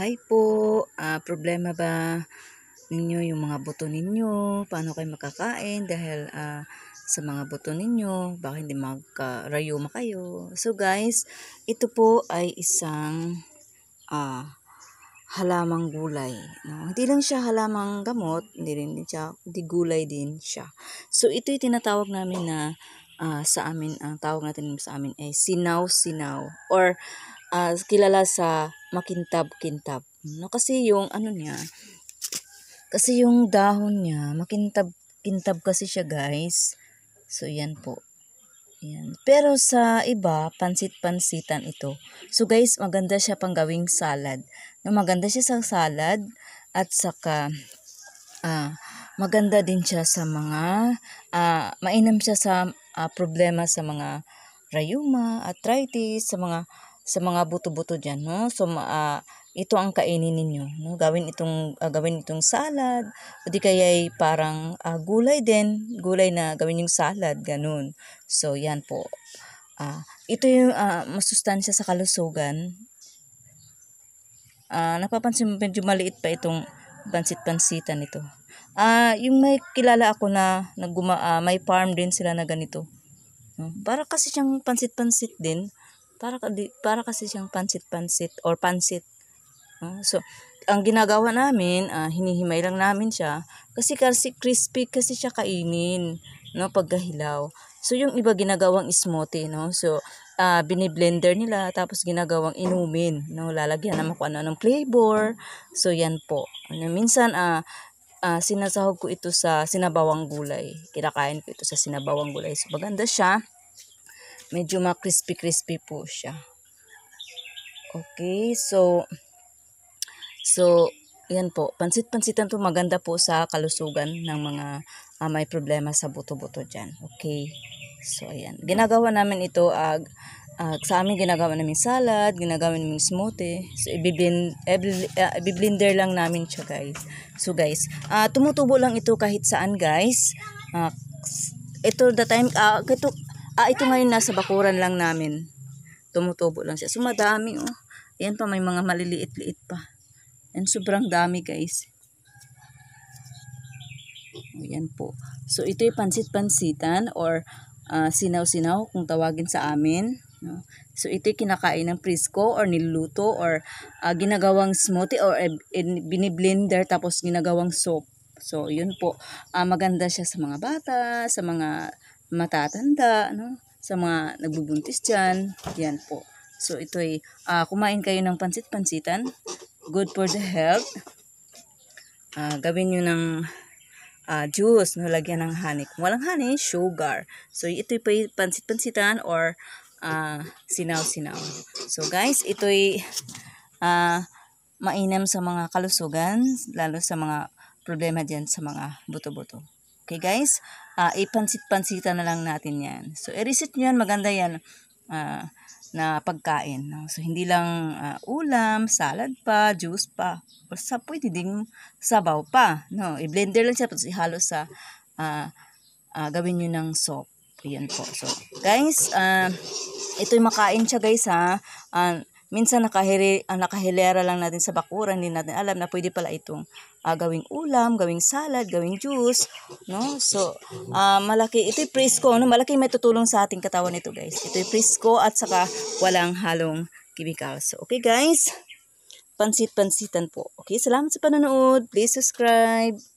Hi po, uh, problema ba ninyo yung mga buto ninyo? Paano kayo makakain dahil uh, sa mga buto ninyo? Baka hindi magkarayuma kayo. So guys, ito po ay isang uh, halamang gulay. No? Hindi lang siya halamang gamot, hindi rin din siya, hindi gulay din siya. So ito yung tinatawag namin na uh, sa amin, ang tawag natin sa amin ay sinaw-sinaw or uh, kilala sa makintab-kintab. No? Kasi yung ano niya, kasi yung dahon niya, makintab-kintab kasi siya guys. So yan po. Yan. Pero sa iba, pansit-pansitan ito. So guys, maganda siya pang gawing salad. No, maganda siya sa salad at saka ah, maganda din siya sa mga ah, mainam siya sa ah, problema sa mga rayuma, arthritis, sa mga sa mga buto-buto diyan, no? So uh, ito ang kainin ninyo, no? Gawin itong uh, gawin itong salad o di kaya ay parang uh, gulay din, gulay na gawin yung salad, ganun. So yan po. Uh, ito yung uh, masustansya sa kalusugan. Uh, napapansin mo medyo maliit pa itong pansit-pansitan nito. Ah, uh, yung may kilala ako na naguma uh, may farm din sila na ganito. No? Para kasi siyang pansit-pansit din. Para, para kasi siyang pansit-pansit or pansit. Uh, so, ang ginagawa namin, uh, hinihimay lang namin siya kasi kasi crispy kasi siya kainin, no, pagkahilaw. So yung iba ginagawang smoothie, no. So uh, biniblender nila tapos ginagawang inumin, no, lalagyan naman kung ano ng flavor. So yan po. Ano, minsan uh, uh, sinasahog ko ito sa sinabawang gulay. Kinakain ko ito sa sinabawang gulay. So maganda siya. Medyo ma-crispy-crispy po siya. Okay, so, so, yan po. Pansit-pansitan to maganda po sa kalusugan ng mga uh, may problema sa buto-buto diyan. Okay, so, ayan. Ginagawa namin ito, uh, uh, sa amin ginagawa namin salad, ginagawa namin smoothie. So, ah, ibiblind, uh, lang namin siya guys. So guys, uh, tumutubo lang ito kahit saan guys. Uh, ito the time, uh, ito, Ah, ito ngayon nasa bakuran lang namin. Tumutubo lang siya. So, madami, oh. Ayan pa, may mga maliliit-liit pa. Ayan, sobrang dami, guys. Ayan po. So, ito yung pansit-pansitan or uh, sinaw-sinaw kung tawagin sa amin. No? So, ito yung kinakain ng Prisco or niluto or uh, ginagawang smoothie or uh, biniblender tapos ginagawang soap. So, yun po. Uh, maganda siya sa mga bata, sa mga matatanda, no? sa mga nagbubuntis diyan Yan po. So, ito ay uh, kumain kayo ng pansit-pansitan. Good for the health. Uh, gawin niyo ng uh, juice. No? Lagyan ng honey. Kung walang honey, sugar. So, ito ay pansit-pansitan or uh, sinaw-sinaw. So, guys, ito ay uh, mainam sa mga kalusugan, lalo sa mga problema diyan sa mga buto-buto. Okay guys? Uh, ah, ipansit-pansita na lang natin yan. So, i-reset nyo yan. Maganda yan uh, na pagkain. No? So, hindi lang uh, ulam, salad pa, juice pa. O sa pwede ding sabaw pa. No? I-blender lang siya tapos ihalo sa uh, uh, gawin nyo ng soup. Ayan po. So, guys, uh, ito'y makain siya guys ha. Uh, minsan nakahiri, ang nakahilera lang natin sa bakuran, hindi natin alam na pwede pala itong uh, gawing ulam, gawing salad, gawing juice, no? So, uh, malaki, ito'y presko, no? Malaki may tutulong sa ating katawan ito, guys. Ito'y presko at saka walang halong chemicals. So, okay, guys? Pansit-pansitan po. Okay, salamat sa panonood. Please subscribe.